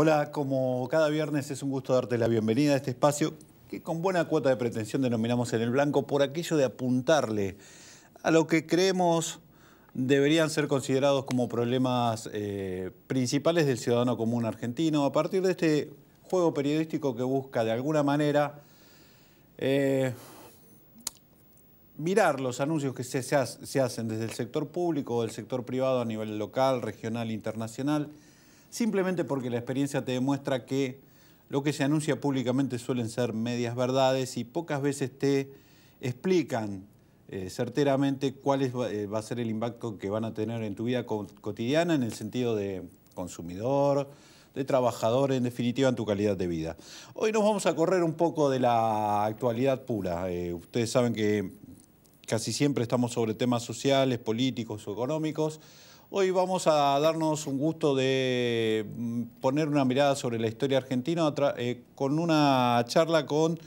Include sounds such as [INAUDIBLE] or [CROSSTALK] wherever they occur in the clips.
Hola, como cada viernes es un gusto darte la bienvenida a este espacio que con buena cuota de pretensión denominamos en el blanco por aquello de apuntarle a lo que creemos deberían ser considerados como problemas eh, principales del ciudadano común argentino a partir de este juego periodístico que busca de alguna manera eh, mirar los anuncios que se, se, hacen desde el sector público o el sector privado a nivel local, regional, internacional simplemente porque la experiencia te demuestra que lo que se anuncia públicamente suelen ser medias verdades y pocas veces te explican eh, certeramente cuál eh, va a ser el impacto que van a tener en tu vida cotidiana en el sentido de consumidor, de trabajador, en definitiva en tu calidad de vida. Hoy nos vamos a correr un poco de la actualidad pura. Eh, ustedes saben que casi siempre estamos sobre temas sociales, políticos o económicos. Hoy vamos a darnos un gusto de mm, poner una mirada sobre la historia argentina eh, con una charla con...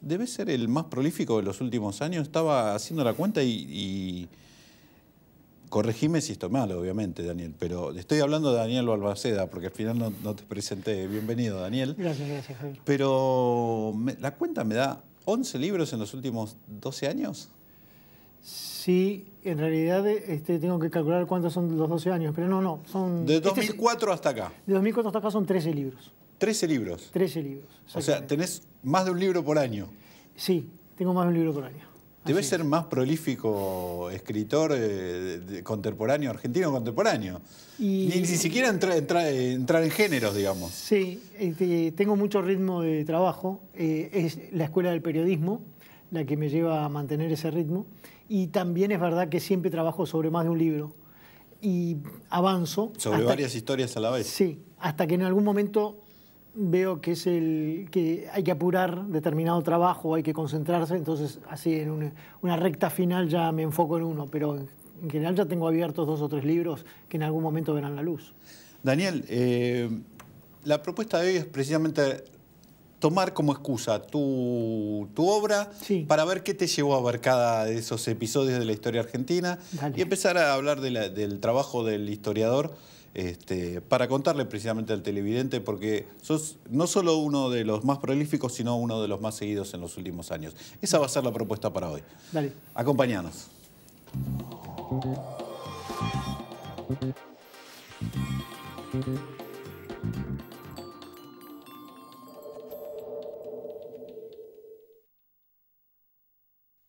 Debe ser el más prolífico de los últimos años. Estaba haciendo la cuenta y... y... Corregime si estoy mal, obviamente, Daniel, pero estoy hablando de Daniel Balbaceda, porque al final no, te presenté. Bienvenido, Daniel. Gracias, gracias, Javier. Pero la cuenta me da 11 libros en los últimos 12 años. Sí, en realidad este, tengo que calcular cuántos son los 12 años, pero no, no, son... De 2004 este hasta acá. De 2004 hasta acá son 13 libros. 13 libros. 13 libros. O sea, tenés más de un libro por año. Sí, tengo más de un libro por año. Debes ser más prolífico escritor eh, contemporáneo, argentino contemporáneo. Y, ni, siquiera entrar en géneros, digamos. Sí, este, tengo mucho ritmo de trabajo. Eh, es la escuela del periodismo la que me lleva a mantener ese ritmo y también es verdad que siempre trabajo sobre más de un libro y avanzo. Sobre varias historias a la vez. Sí, hasta que en algún momento veo que es el que hay que apurar determinado trabajo, hay que concentrarse, entonces así en una, recta final ya me enfoco en uno, pero en, general ya tengo abiertos dos o tres libros que en algún momento verán la luz. Daniel, eh, la propuesta de hoy es precisamente tomar como excusa tu, obra para ver qué te llevó a ver cada de esos episodios de la historia argentina y empezar a hablar del trabajo del historiador. Este, para contarle precisamente al televidente, porque sos no solo uno de los más prolíficos, sino uno de los más seguidos en los últimos años. Esa va a ser la propuesta para hoy. Dale. Acompáñanos.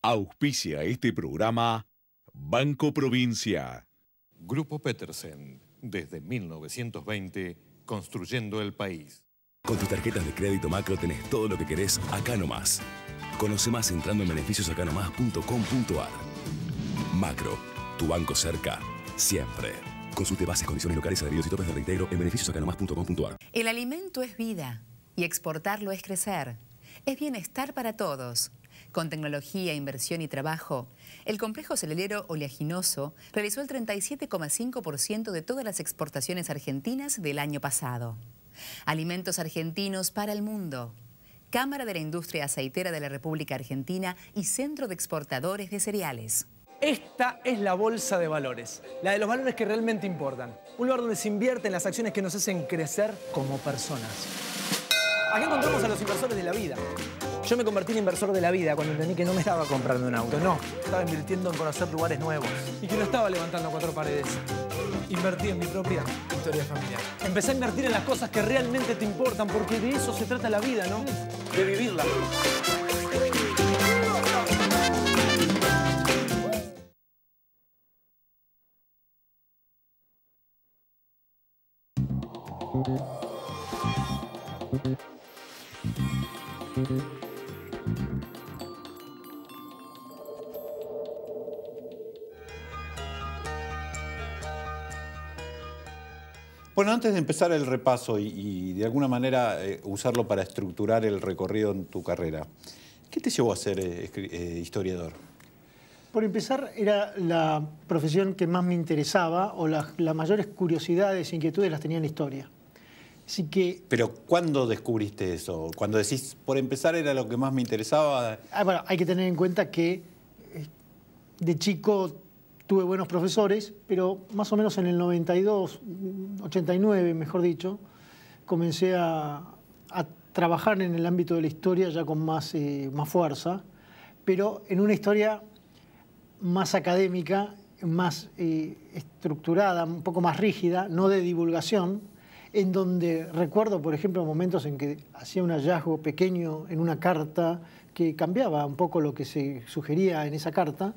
Auspicia este programa Banco Provincia. Grupo Petersen, desde 1920, construyendo el país. Con tus tarjetas de crédito macro tenés todo lo que querés acá nomás. Conoce más entrando en beneficiosacanomás.com.ar. Macro, tu banco cerca, siempre. Consulte bases, condiciones locales, servicios y topes de reintegro en beneficiosacanomás.com.ar. El alimento es vida y exportarlo es crecer. Es bienestar para todos. Con tecnología, inversión y trabajo, el complejo celelero oleaginoso realizó el 37,5% de todas las exportaciones argentinas del año pasado. Alimentos argentinos para el mundo. Cámara de la Industria Aceitera de la República Argentina y Centro de Exportadores de Cereales. Esta es la bolsa de valores, la de los valores que realmente importan. Un lugar donde se invierte en las acciones que nos hacen crecer como personas. Aquí encontramos a los inversores de la vida, yo me convertí en inversor de la vida cuando entendí que no me estaba comprando un auto, no. Estaba invirtiendo en conocer lugares nuevos. Y que no estaba levantando cuatro paredes. Invertí en mi propia historia familiar. Empecé a invertir en las cosas que realmente te importan, porque de eso se trata la vida, ¿no? De vivirla. Bueno, antes de empezar el repaso y, de alguna manera eh, usarlo para estructurar el recorrido en tu carrera, ¿qué te llevó a ser eh, eh, historiador? Por empezar, era la profesión que más me interesaba o las, las mayores curiosidades e inquietudes las tenía en la historia que... Pero ¿cuándo descubriste eso? Cuando decís, por empezar era lo que más me interesaba... Ah, hay que tener en cuenta que eh, de chico tuve buenos profesores, pero más o menos en el 92, 89 mejor dicho, comencé a, trabajar en el ámbito de la historia ya con más, eh, fuerza, pero en una historia más académica, más eh, estructurada, un poco más rígida, no de divulgación, en donde recuerdo, por ejemplo, momentos en que hacía un hallazgo pequeño en una carta que cambiaba un poco lo que se sugería en esa carta,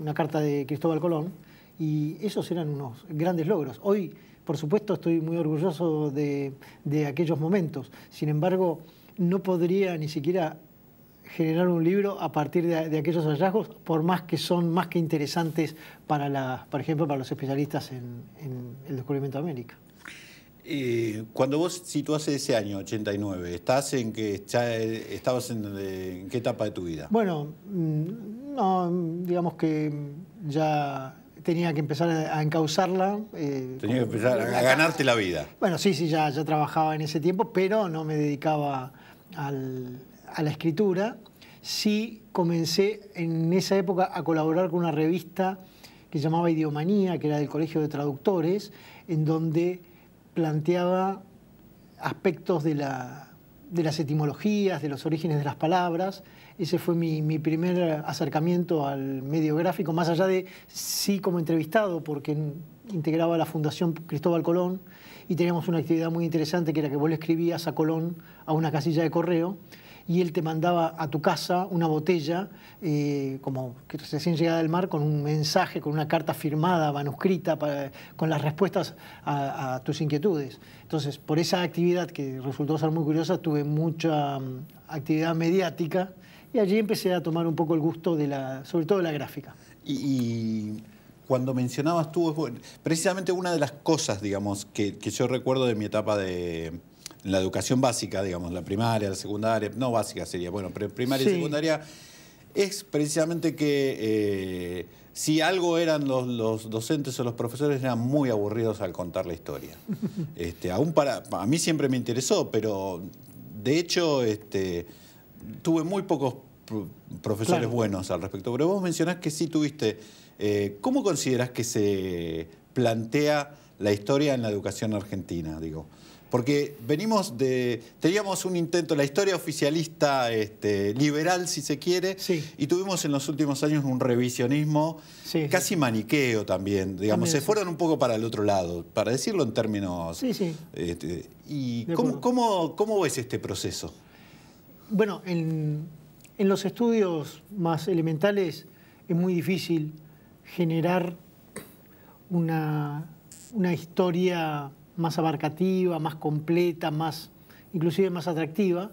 una carta de Cristóbal Colón, y esos eran unos grandes logros. Hoy, por supuesto, estoy muy orgulloso de, aquellos momentos, sin embargo, no podría ni siquiera generar un libro a partir de, aquellos hallazgos, por más que son más que interesantes para, la, por ejemplo, para los especialistas en el descubrimiento de América. Eh, cuando vos situás ese año, 89, ¿estás en que estabas en, qué etapa de tu vida? Bueno, mm, digamos que ya tenía que empezar a encauzarla. Eh, tenía que empezar a, ganarte la vida. Bueno, sí, sí, ya, trabajaba en ese tiempo, pero no me dedicaba a la escritura. Sí comencé en esa época a colaborar con una revista que llamaba Idiomanía, que era del Colegio de Traductores, en donde planteaba aspectos de, las etimologías, de los orígenes de las palabras. Ese fue mi, mi, primer acercamiento al medio gráfico, más allá de sí como entrevistado, porque integraba la Fundación Cristóbal Colón y teníamos una actividad muy interesante que era que vos le escribías a Colón a una casilla de correo y él te mandaba a tu casa una botella, eh, que como recién llegada del mar, con un mensaje, con una carta firmada, manuscrita, para, con las respuestas a, tus inquietudes. Entonces, por esa actividad que resultó ser muy curiosa, tuve mucha mm, actividad mediática y allí empecé a tomar un poco el gusto, de la, sobre todo de la gráfica. y cuando mencionabas tú, precisamente una de las cosas, digamos, que yo recuerdo de mi etapa de, en la educación básica, digamos, la primaria, la secundaria, no básica sería, bueno, primaria y secundaria, es precisamente que eh, si algo eran los, docentes o los profesores eran muy aburridos al contar la historia. [LAUGHS] Este, aún para, a mí siempre me interesó, pero de hecho este, tuve muy pocos profesores buenos al respecto. Pero vos mencionás que sí tuviste. Eh, ¿Cómo considerás que se plantea la historia en la educación argentina? Digo, porque venimos de. Teníamos un intento, la historia oficialista este, liberal, si se quiere, y tuvimos en los últimos años un revisionismo casi maniqueo también. Digamos, se fueron un poco para el otro lado, para decirlo en términos. Este, ¿Y cómo, cómo, ves este proceso? Bueno, en, los estudios más elementales es muy difícil generar una, una historia más abarcativa, más completa, más, inclusive más atractiva,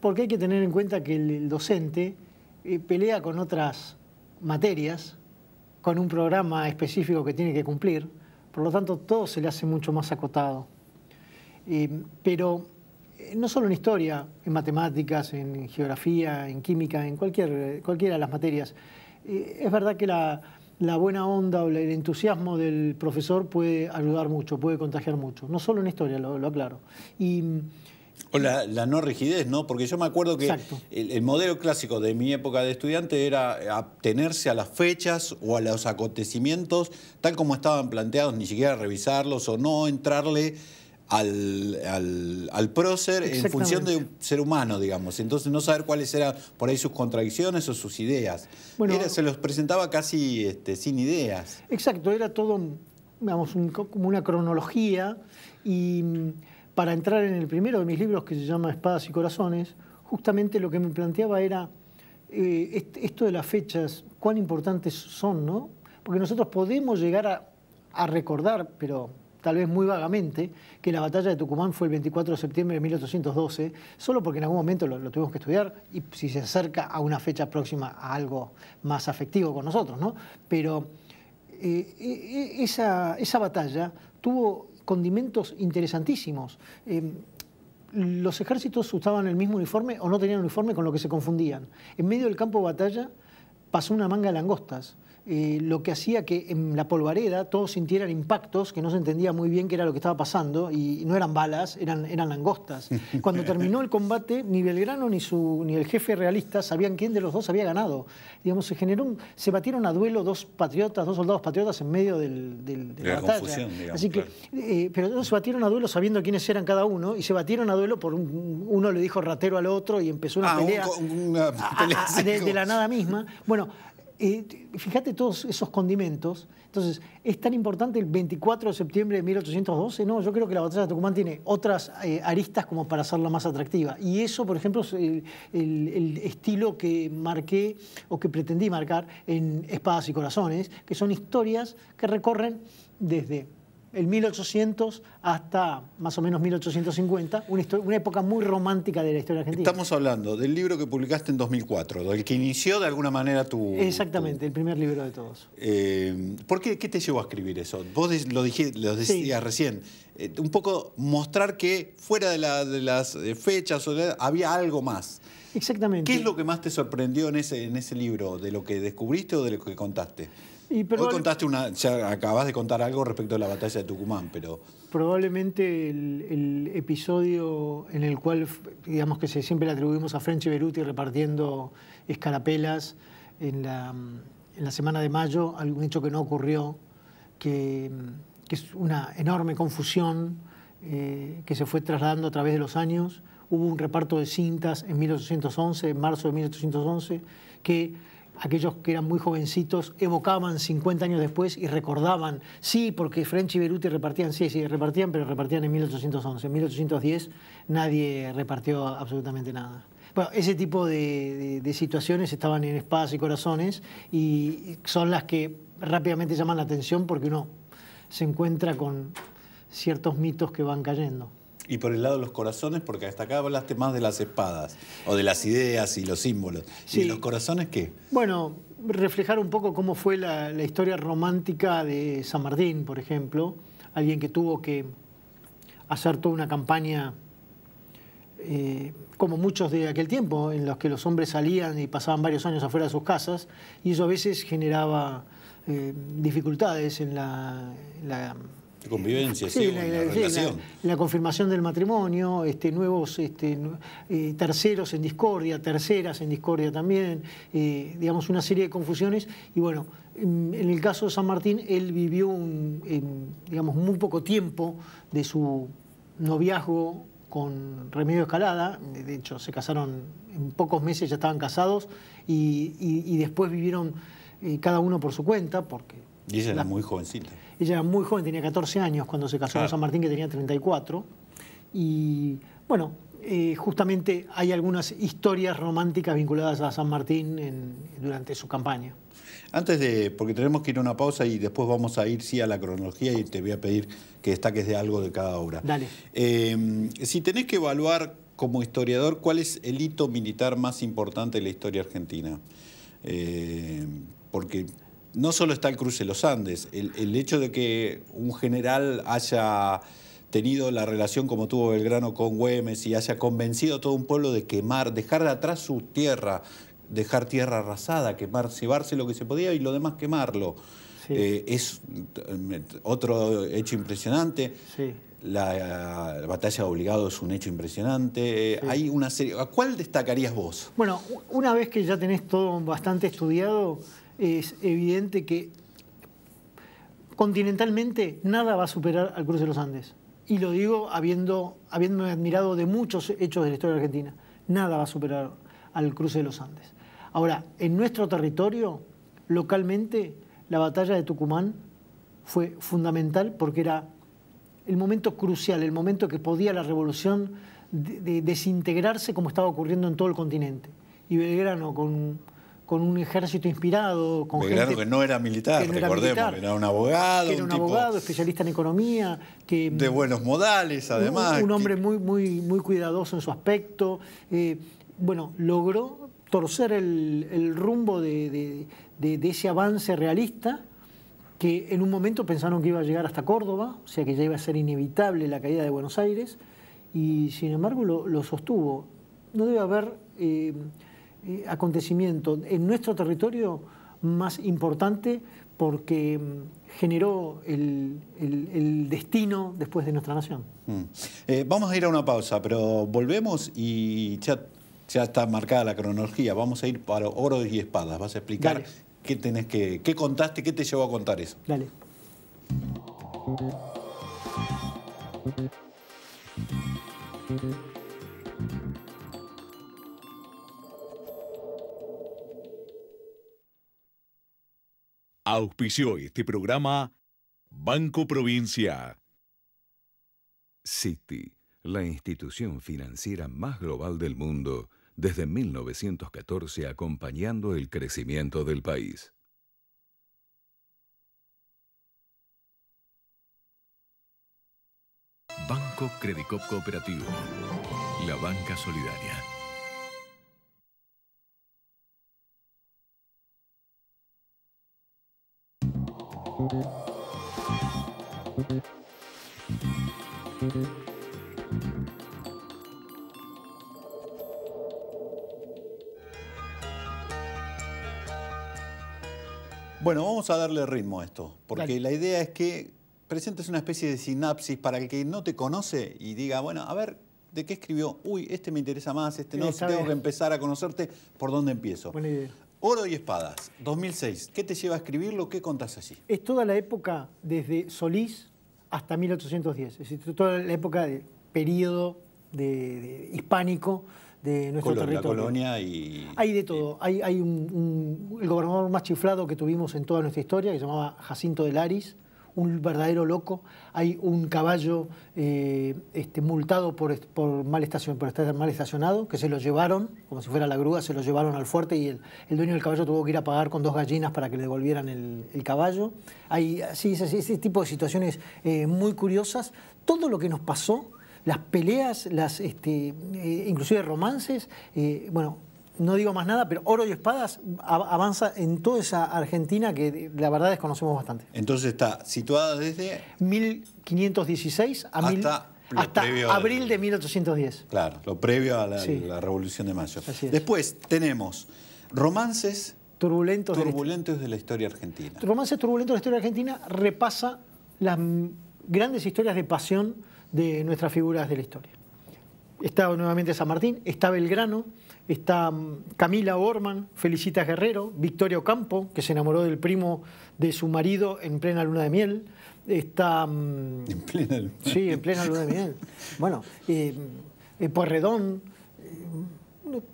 porque hay que tener en cuenta que el, docente eh, pelea con otras materias, con un programa específico que tiene que cumplir, por lo tanto todo se le hace mucho más acotado. Eh, pero eh, no solo en historia, en matemáticas, en geografía, en química, en cualquier, cualquiera de las materias, es verdad que la, la buena onda o el entusiasmo del profesor puede ayudar mucho, puede contagiar mucho. No solo en historia, lo, aclaro. Y, o la, no rigidez, ¿no? Porque yo me acuerdo que el, el, modelo clásico de mi época de estudiante era atenerse a las fechas o a los acontecimientos tal como estaban planteados, ni siquiera revisarlos o no entrarle al, prócer en función de un ser humano, digamos. Entonces no saber cuáles eran por ahí sus contradicciones o sus ideas. se los presentaba casi este, sin ideas. Exacto, era todo digamos, como una cronología y mm, para entrar en el primero de mis libros que se llama Espadas y Corazones, justamente lo que me planteaba era eh, esto de las fechas, cuán importantes son, ¿no? Porque nosotros podemos llegar a, a recordar, pero tal vez muy vagamente, que la batalla de Tucumán fue el 24 de septiembre de 1812, solo porque en algún momento lo, tuvimos que estudiar y si se acerca a una fecha próxima a algo más afectivo con nosotros, ¿no? Pero eh, e, e, esa, batalla tuvo condimentos interesantísimos. Eh, los ejércitos usaban el mismo uniforme o no tenían uniforme con lo que se confundían. En medio del campo de batalla pasó una manga de langostas. Eh, lo que hacía que en la polvareda todos sintieran impactos, que no se entendía muy bien qué era lo que estaba pasando, y no eran balas, eran, eran langostas. [LAUGHS] Cuando terminó el combate, ni Belgrano ni, su, ni el jefe realista sabían quién de los dos había ganado. Digamos, se, generó se batieron a duelo dos patriotas, dos soldados patriotas en medio del, de, la, batalla. Así que, eh, pero todos se batieron a duelo sabiendo quiénes eran cada uno, y se batieron a duelo por uno le dijo ratero al otro y empezó una ah, pelea, de, de la nada misma. Bueno, eh, fíjate todos esos condimentos. Entonces, ¿es tan importante el 24 de septiembre de 1812? No, yo creo que la batalla de Tucumán tiene otras eh, aristas como para hacerla más atractiva. Y eso, por ejemplo, es el, el, estilo que marqué o que pretendí marcar en Espadas y Corazones, que son historias que recorren desde el 1800 hasta más o menos 1850, una, época muy romántica de la historia argentina. Estamos hablando del libro que publicaste en 2004, del que inició de alguna manera tu... Exactamente, el primer libro de todos. Eh, ¿Por qué, te llevó a escribir eso? Vos lo, decías recién, eh, un poco mostrar que fuera de, las eh, fechas había algo más. Exactamente. ¿Qué es lo que más te sorprendió en ese, en ese libro, de lo que descubriste o de lo que contaste? Y contaste una, acabas de contar algo respecto a la batalla de Tucumán, pero... Probablemente el, episodio en el cual, digamos que siempre le atribuimos a French Beruti repartiendo escarapelas en la, semana de mayo, algún hecho que no ocurrió, que, es una enorme confusión eh, que se fue trasladando a través de los años. Hubo un reparto de cintas en 1811, en marzo de 1811, que aquellos que eran muy jovencitos evocaban 50 años después y recordaban, sí, porque French y Beruti repartían, sí, sí, repartían, pero repartían en 1811. En 1810 nadie repartió absolutamente nada. Bueno, ese tipo de, de situaciones estaban en espadas y corazones y son las que rápidamente llaman la atención porque uno se encuentra con ciertos mitos que van cayendo. Y por el lado de los corazones, porque hasta acá hablaste más de las espadas, o de las ideas y los símbolos. ¿Y los corazones qué? Bueno, reflejar un poco cómo fue la, historia romántica de San Martín, por ejemplo. Alguien que tuvo que hacer toda una campaña eh, como muchos de aquel tiempo, en los que los hombres salían y pasaban varios años afuera de sus casas, y eso a veces generaba eh, dificultades en la convivencia, sí, La, confirmación del matrimonio, este, nuevos este, eh, terceros en discordia, terceras en discordia también, eh, digamos, una serie de confusiones. Y bueno, en el caso de San Martín, él vivió, digamos, muy poco tiempo de su noviazgo con Remedio Escalada, de hecho se casaron en pocos meses, ya estaban casados, y, después vivieron eh, cada uno por su cuenta, porque y ella era muy jovencita. Ella era muy joven, tenía 14 años cuando se casó con San Martín, que tenía 34. Y bueno, eh, justamente hay algunas historias románticas vinculadas a San Martín durante su campaña. Antes de, porque tenemos que ir a una pausa y después vamos a ir sí a la cronología y te voy a pedir que destaques de algo de cada obra. Dale. Em, si tenés que evaluar como historiador cuál es el hito militar más importante de la historia argentina, em, porque no solo está el cruce de los Andes, el, hecho de que un general haya tenido la relación como tuvo Belgrano con Güemes y haya convencido a todo un pueblo de quemar, dejar de atrás su tierra, dejar tierra arrasada, quemar, llevarse lo que se podía y lo demás quemarlo. Eh, es eh, otro hecho impresionante. La, batalla de obligado es un hecho impresionante. Hay una serie. cuál destacarías vos? Bueno, una vez que ya tenés todo bastante estudiado, es evidente que continentalmente nada va a superar al cruce de los Andes. Y lo digo habiendo, habiéndome admirado de muchos hechos de la historia argentina. Nada va a superar al cruce de los Andes. Ahora, en nuestro territorio, localmente, la batalla de Tucumán fue fundamental porque era el momento crucial, el momento que podía la revolución desintegrarse como estaba ocurriendo en todo el continente. Y Belgrano, con con un ejército inspirado. Con gente, que no era militar, recordemos, era un abogado. era un, abogado, especialista en economía. Que, de mm, buenos modales, además. Un, hombre muy, muy, muy cuidadoso en su aspecto. Eh, bueno, logró torcer el, rumbo de, ese avance realista que en un momento pensaron que iba a llegar hasta Córdoba, o sea que ya iba a ser inevitable la caída de Buenos Aires, y sin embargo lo, sostuvo. No debe haber... Eh, eh, acontecimiento en nuestro territorio más importante porque mm, generó el, destino después de nuestra nación. Mm. Eh, vamos a ir a una pausa, pero volvemos y ya, está marcada la cronología. Vamos a ir para oro y espadas. Vas a explicar qué tenés que, qué contaste, qué te llevó a contar eso. Dale. Auspició este programa Banco Provincia. City, la institución financiera más global del mundo, desde 1914 acompañando el crecimiento del país. Banco Credicop Cooperativo, la banca solidaria. Bueno, vamos a darle ritmo a esto, porque la idea es que presentes una especie de sinapsis para el que no te conoce y diga, bueno, a ver, ¿de qué escribió? Uy, este me interesa más, este no, tengo que empezar a conocerte, ¿por dónde empiezo? Buena idea. Oro y Espadas, 2006. ¿Qué te lleva a escribirlo? ¿Qué contas así Es toda la época desde Solís hasta 1810. Es toda la época del periodo de, hispánico de nuestro territorio. La colonia y... Hay de todo. Hay, un, el gobernador más chiflado que tuvimos en toda nuestra historia, que se llamaba Jacinto de Laris, un verdadero loco, hay un caballo eh, este, multado por, por estar mal estacionado, que se lo llevaron, como si fuera la grúa, se lo llevaron al fuerte y el, dueño del caballo tuvo que ir a pagar con dos gallinas para que le devolvieran el, caballo. Hay así, ese tipo de situaciones eh, muy curiosas. Todo lo que nos pasó las peleas, las, este, eh, inclusive romances, bueno, no digo más nada, pero Oro y Espadas avanza en toda esa Argentina que la verdad desconocemos bastante. Entonces está situada desde... 1516 Hasta... Hasta abril de 1810. Claro, lo previo a la, Revolución de Mayo. Después tenemos romances turbulentos, de, la... de, la... historia argentina. Romances turbulentos de la historia argentina repasa las grandes historias de pasión de nuestras figuras de la historia. Está nuevamente San Martín, está Belgrano, está mm, Camila Orman, Felicitas Guerrero, Victoria Ocampo, que se enamoró del primo de su marido en plena luna de miel. Está. Mm, [LAUGHS] en plena luna. Sí, en plena luna de miel. Bueno, eh, eh, eh,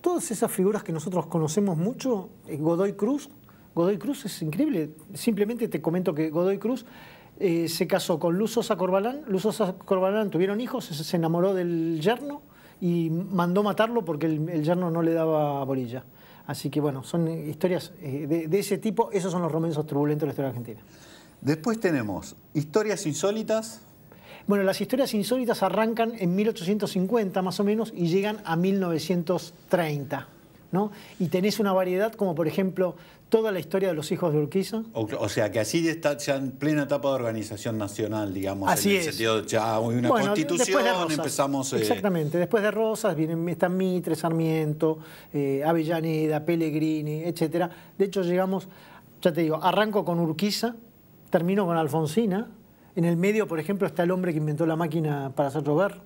todas esas figuras que nosotros conocemos mucho, eh, Godoy Cruz. Godoy Cruz es increíble. Simplemente te comento que Godoy Cruz eh, se casó con Luz Sosa Corbalán. Luz Sosa Corbalán tuvieron hijos, se enamoró del yerno y mandó matarlo porque el, el yerno no le daba bolilla. Así que bueno, son historias eh, de, ese tipo, esos son los romances turbulentos de la historia argentina. Después tenemos historias insólitas. Bueno, las historias insólitas arrancan en 1850 más o menos y llegan a 1930. Y tenés una variedad como, por ejemplo, toda la historia de los hijos de Urquiza. O, sea, que así está ya en plena etapa de organización nacional, digamos, así en el sentido de ya una constitución, empezamos... Eh, Exactamente, después de Rosas vienen, están Mitre, Sarmiento, eh, Avellaneda, Pellegrini, etc. De hecho, llegamos, ya te digo, arranco con Urquiza, termino con Alfonsina, en el medio, por ejemplo, está el hombre que inventó la máquina para hacer robar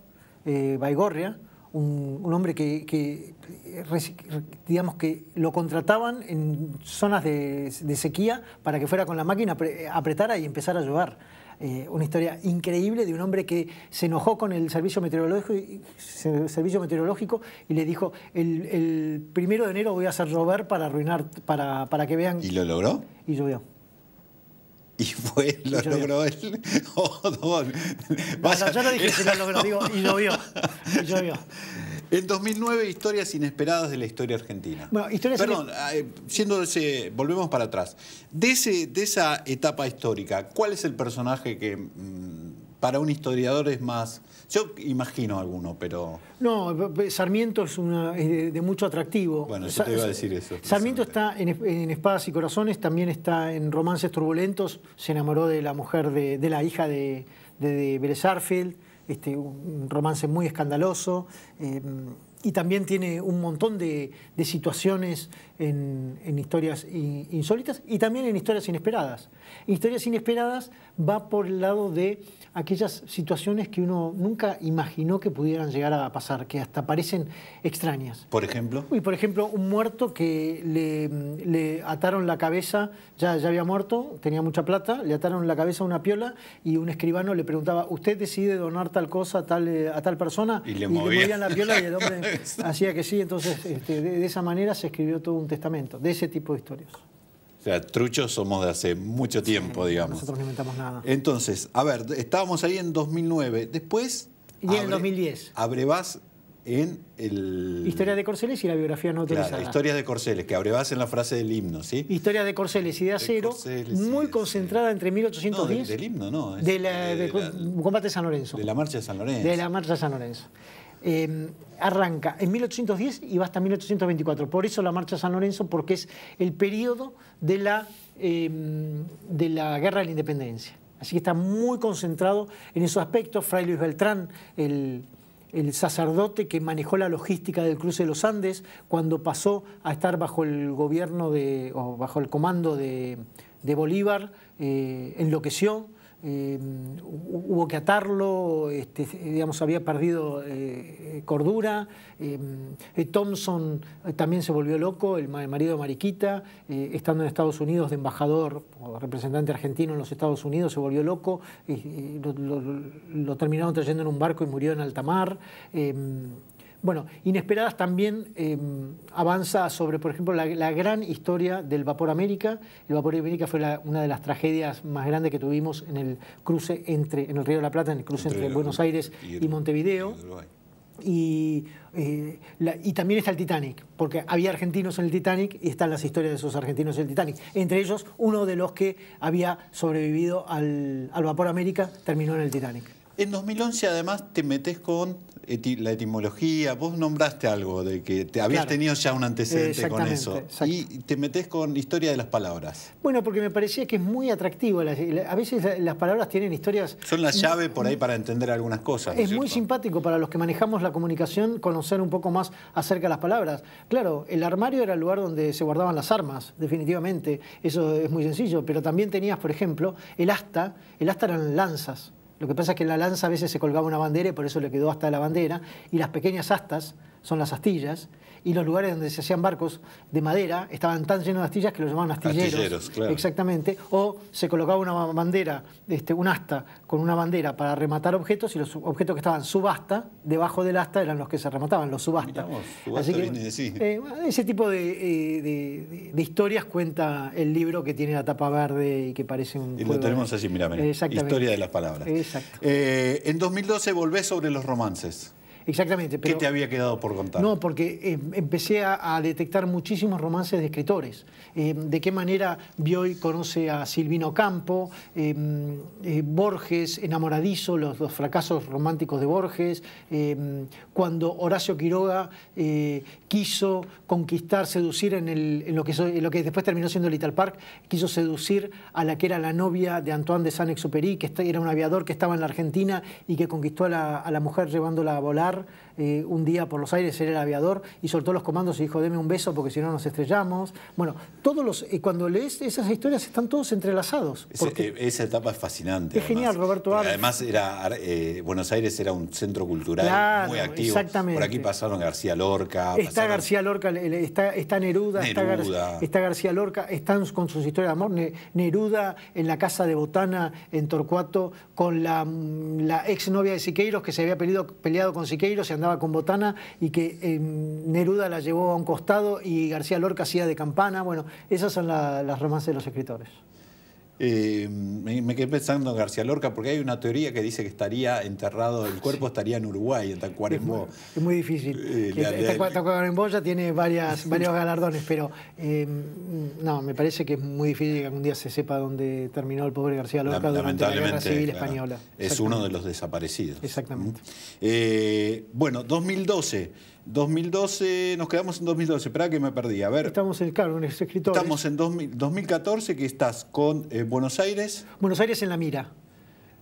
eh, Baigorria, un, hombre que, digamos que lo contrataban en zonas de, sequía para que fuera con la máquina, apretara y empezara a llover. Eh, una historia increíble de un hombre que se enojó con el servicio meteorológico y, servicio meteorológico y le dijo, el, primero de enero voy a hacer llover para arruinar, para, para que vean... ¿Y lo logró? Y llovió. [LAUGHS] Y fue, lo logró él. [LAUGHS] Oh, no, yo no dije si lo logró, digo, y llovió. Y llovió. En 2009, historias inesperadas de la historia argentina. Bueno, historias Perdón, siendo ese, volvemos para atrás. De, ese, de esa etapa histórica, ¿cuál es el personaje que mm, para un historiador es más... Yo imagino alguno, pero... No, Sarmiento es, una, de, mucho atractivo. Bueno, yo te iba a decir eso. Sarmiento está en, Espadas y Corazones, también está en Romances Turbulentos, se enamoró de la mujer, de, la hija de, de, de este, un romance muy escandaloso. Em, y también tiene un montón de, situaciones en, en, historias insólitas y también en historias inesperadas. Historias inesperadas va por el lado de aquellas situaciones que uno nunca imaginó que pudieran llegar a pasar, que hasta parecen extrañas. Por ejemplo. Y por ejemplo, un muerto que le, ataron la cabeza, ya, ya había muerto, tenía mucha plata, le ataron la cabeza a una piola y un escribano le preguntaba, ¿usted decide donar tal cosa a tal, eh, a tal persona? Y le, movían. la piola y el hombre... Hacía [LAUGHS] que sí, entonces este, de, esa manera se escribió todo un testamento, de ese tipo de historias. O sea, truchos somos de hace mucho tiempo, digamos. Nosotros no inventamos nada. Entonces, a ver, estábamos ahí en 2009, después... Y en 2010. Abrevas en el... historia de Corceles y la biografía no utilizada historias de Corceles, que abrevas en la frase del himno, ¿sí? historia de Corceles, y de acero muy concentrada entre 1810... No, del, himno, no. combate de San Lorenzo. De la marcha de San Lorenzo. De la marcha de San Lorenzo. Em, arranca en 1810 y va hasta 1824. Por eso la marcha San Lorenzo, porque es el periodo de la, em, de la Guerra de la Independencia. Así que está muy concentrado en esos aspectos. Fray Luis Beltrán, el, sacerdote que manejó la logística del cruce de los Andes, cuando pasó a estar bajo el gobierno de, o bajo el comando de, de Bolívar, eh, enloqueció, eh, hubo que atarlo, este, digamos, había perdido eh, cordura. Eh, Thompson también se volvió loco, el marido de Mariquita, estando en Estados Unidos de embajador o representante argentino en los Estados Unidos, se volvió loco, y, lo, lo, terminaron trayendo en un barco y murió en alta mar. Bueno, Inesperadas también eh, avanza sobre, por ejemplo, la, gran historia del Vapor América. El Vapor América fue una de las tragedias más grandes que tuvimos en el cruce entre, en el Río de la Plata, en el cruce entre, Buenos Aires y, Montevideo. Y, eh, y, también está el Titanic, porque había argentinos en el Titanic y están las historias de esos argentinos en el Titanic. Entre ellos, uno de los que había sobrevivido al, al Vapor América terminó en el Titanic. En 2011, además, te metes con la etimología, vos nombraste algo de que te habías tenido ya un antecedente con eso. Y te metes con historia de las palabras. Bueno, porque me parecía que es muy atractivo. A veces las palabras tienen historias... Son la llave por ahí para entender algunas cosas. es muy simpático para los que manejamos la comunicación conocer un poco más acerca de las palabras. Claro, el armario era el lugar donde se guardaban las armas, definitivamente. Eso es muy sencillo. Pero también tenías, por ejemplo, el asta. El asta eran lanzas. Lo que pasa es que en la lanza a veces se colgaba una bandera y por eso le quedó hasta la bandera. Y las pequeñas astas son las astillas, y los lugares donde se hacían barcos de madera estaban tan llenos de astillas que los llamaban astilleros. Exactamente. O se colocaba una bandera, este, un asta con una bandera para rematar objetos y los objetos que estaban subasta, debajo del asta eran los que se remataban, los subastas. Así que, eh, ese tipo eh, de, de, historias cuenta el libro que tiene la tapa verde y que parece un. Y lo tenemos así, mira, mira. Historia de las palabras. Exacto. Eh, en 2012 volvés sobre los romances. Exactamente. ¿Qué te había quedado por contar? No, porque eh, empecé a, detectar muchísimos romances de escritores. Eh, de qué manera Bioy conoce a Silvino Campo, eh, Borges, enamoradizo, los, dos fracasos románticos de Borges, cuando Horacio Quiroga quiso conquistar, seducir en, lo que, lo que después terminó siendo Little Park, quiso seducir a la que era la novia de Antoine de Saint-Exupéry, que era un aviador que estaba en la Argentina y que conquistó a la mujer llevándola a volar Gracias. Eh, un día por los aires, era el aviador, y soltó los comandos y dijo, deme un beso porque si no nos estrellamos. Bueno, todos los, y eh, cuando lees esas historias están todos entrelazados. porque eh, esa etapa es fascinante. Es genial, Roberto Arce. Además, era, Buenos Aires era un centro cultural muy activo. Por aquí pasaron García Lorca. Está García Lorca, está, Neruda, Está, García Lorca, están con sus historias de amor. Neruda en la casa de Botana, en Torcuato, con la, mm, la ex novia de Siqueiros que se había peleado, peleado con Siqueiros y andaba con botana y que em, Neruda la llevó a un costado y García Lorca hacía de campana. Bueno, esas son las romances de los escritores. Eh, me, quedé pensando en García Lorca porque hay una teoría que dice que estaría enterrado, el cuerpo estaría en Uruguay, en Tacuarembó. Es, muy, difícil. Eh, Tacuarembó ya tiene varias, [LAUGHS] varios galardones, pero em, no, me parece que es muy difícil que algún día se sepa dónde terminó el pobre García Lorca durante la Guerra Civil Española. Es uno de los desaparecidos. Exactamente. Mm. Eh, bueno, 2012. 2012, nos quedamos en 2012, espera que me perdí, a ver. Estamos en, el carro, en escritorio. Estamos en 2014 que estás con eh, Buenos Aires. Buenos Aires en la mira.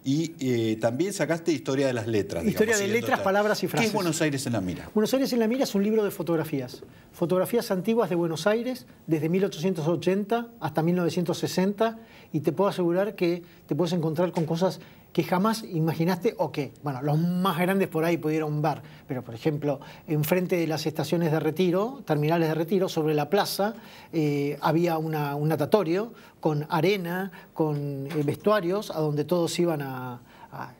Y eh, también sacaste Historia de las Letras. Historia de Letras, Palabras y Frases. ¿Qué es Buenos Aires en la Mira? Buenos Aires en la Mira es un libro de fotografías. Fotografías antiguas de Buenos Aires desde 1880 hasta 1960 y te puedo asegurar que te puedes encontrar con cosas que jamás imaginaste o que, bueno, los más grandes por ahí pudieron ver, pero por ejemplo, enfrente de las estaciones de retiro, terminales de retiro, sobre la plaza, eh, había un natatorio con arena, con eh, vestuarios, a donde todos iban a,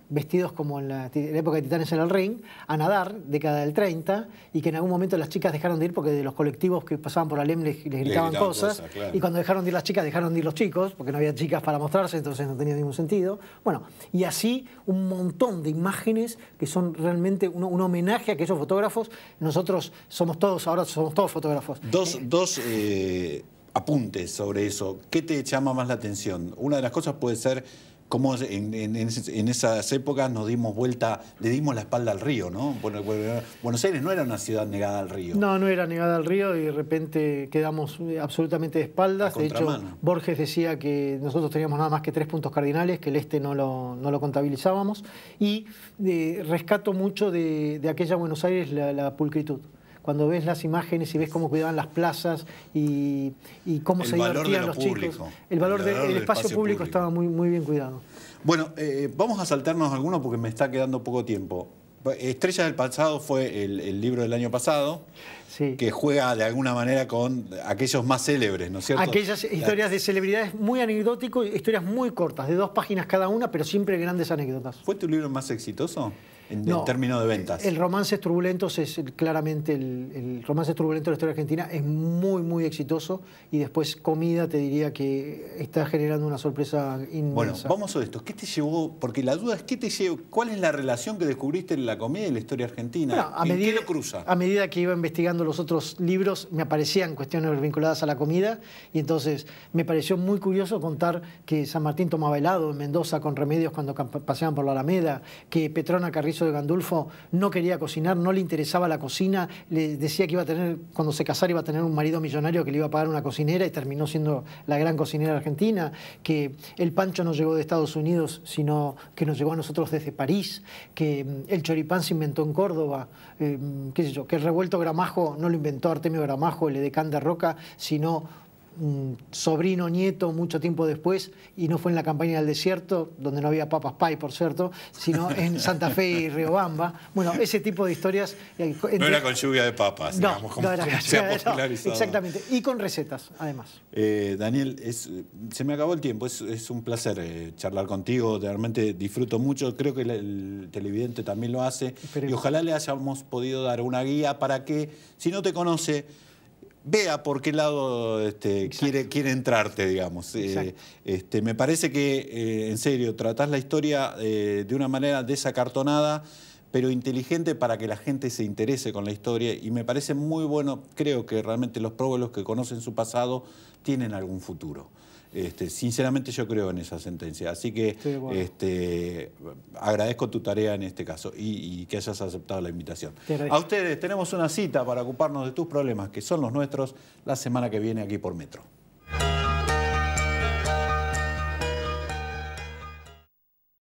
vestidos como en la, época de Titanes en el Ring, a nadar, década del 30, y que en algún momento las chicas dejaron de ir porque de los colectivos que pasaban por Alem les, les, gritaban, cosas, y cuando dejaron de ir las chicas dejaron de ir los chicos, porque no había chicas para mostrarse, entonces no tenía ningún sentido. Bueno, y así un montón de imágenes que son realmente un, homenaje a aquellos fotógrafos. Nosotros somos todos, ahora somos todos fotógrafos. Dos, eh, eh, apuntes sobre eso. ¿Qué te llama más la atención? Una de las cosas puede ser cómo en, esas épocas nos dimos vuelta, le dimos la espalda al río, ¿no? Buenos Aires no era una ciudad negada al río. No, no era negada al río y de repente quedamos eh, absolutamente de espaldas. De hecho, Borges decía que nosotros teníamos nada más que tres puntos cardinales, que el este no lo, no contabilizábamos. Y eh, rescato mucho de, aquella Buenos Aires la pulcritud cuando ves las imágenes y ves cómo cuidaban las plazas y, cómo se divertían los chicos. El valor, del, espacio, público, estaba muy, muy bien cuidado. Bueno, eh, vamos a saltarnos algunos porque me está quedando poco tiempo. Estrella del Pasado fue el, libro del año pasado, que juega de alguna manera con aquellos más célebres, ¿no es cierto? Aquellas historias de celebridades muy y historias muy cortas, de dos páginas cada una, pero siempre grandes anécdotas. ¿Fue tu libro más exitoso? en, términos de ventas. El romance turbulentos es claramente el, romance turbulento de la historia argentina es muy muy exitoso y después comida te diría que está generando una sorpresa inmensa. Bueno, vamos a esto. ¿Qué te llevó? Porque la duda es qué te llevó, ¿cuál es la relación que descubriste en la comida y la historia argentina? a ¿En qué lo cruza? A medida que iba investigando los otros libros me aparecían cuestiones vinculadas a la comida y entonces me pareció muy curioso contar que San Martín tomaba helado en Mendoza con remedios cuando paseaban por la Alameda, que Petrona Carrizo de Gandulfo, no quería cocinar, no le interesaba la cocina, le decía que iba a tener, cuando se casara iba a tener un marido millonario que le iba a pagar una cocinera y terminó siendo la gran cocinera argentina, que el pancho no llegó de Estados Unidos, sino que nos llegó a nosotros desde París, que mm, el choripán se inventó en Córdoba, eh, mm, qué sé yo, que el revuelto gramajo no lo inventó Artemio Gramajo, el edecán de Roca, sino sobrino, nieto, mucho tiempo después, y no fue en la campaña del desierto, donde no había papas pay por cierto, sino en [LAUGHS] Santa Fe y Riobamba. Bueno, ese tipo de historias... Eh, no era con lluvia de papas, digamos, exactamente, y con recetas, además. Eh, Daniel, se me acabó el tiempo, es, un placer eh, charlar contigo, realmente disfruto mucho, creo que el, televidente también lo hace, y ojalá le hayamos podido dar una guía para que, si no te conoce vea por qué lado este, quiere, entrarte, digamos. Eh, este, me parece que, eh, en serio, tratás la historia eh, de una manera desacartonada, pero inteligente para que la gente se interese con la historia. Y me parece muy bueno, creo que realmente los próbolos que conocen su pasado tienen algún futuro. Este, sinceramente yo creo en esa sentencia, así que este, agradezco tu tarea en este caso y que hayas aceptado la invitación. A ustedes tenemos una cita para ocuparnos de tus problemas, que son los nuestros, la semana que viene aquí por Metro.